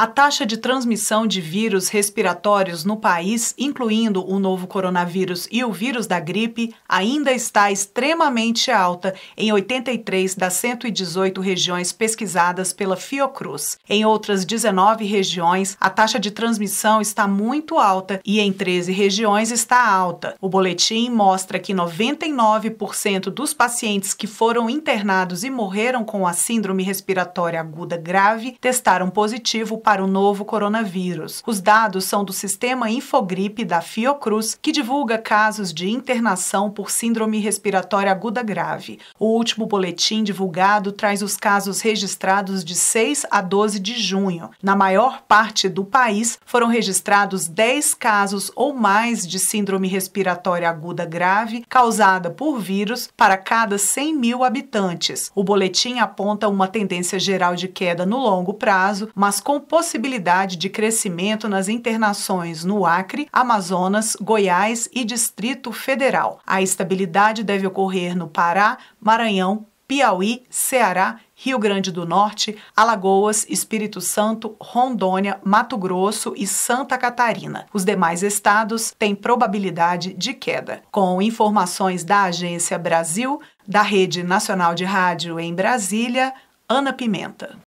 A taxa de transmissão de vírus respiratórios no país, incluindo o novo coronavírus e o vírus da gripe, ainda está extremamente alta em 83 das 118 regiões pesquisadas pela Fiocruz. Em outras 19 regiões, a taxa de transmissão está muito alta e em 13 regiões está alta. O boletim mostra que 99% dos pacientes que foram internados e morreram com a síndrome respiratória aguda grave testaram positivo para o novo coronavírus. Os dados são do sistema Infogripe da Fiocruz, que divulga casos de internação por síndrome respiratória aguda grave. O último boletim divulgado traz os casos registrados de 6 a 12 de junho. Na maior parte do país, foram registrados 10 casos ou mais de síndrome respiratória aguda grave causada por vírus para cada 100 mil habitantes. O boletim aponta uma tendência geral de queda no longo prazo, mas com possibilidade de crescimento nas internações no Acre, Amazonas, Goiás e Distrito Federal. A estabilidade deve ocorrer no Pará, Maranhão, Piauí, Ceará, Rio Grande do Norte, Alagoas, Espírito Santo, Rondônia, Mato Grosso e Santa Catarina. Os demais estados têm probabilidade de queda. Com informações da Agência Brasil, da Rede Nacional de Rádio em Brasília, Ana Pimenta.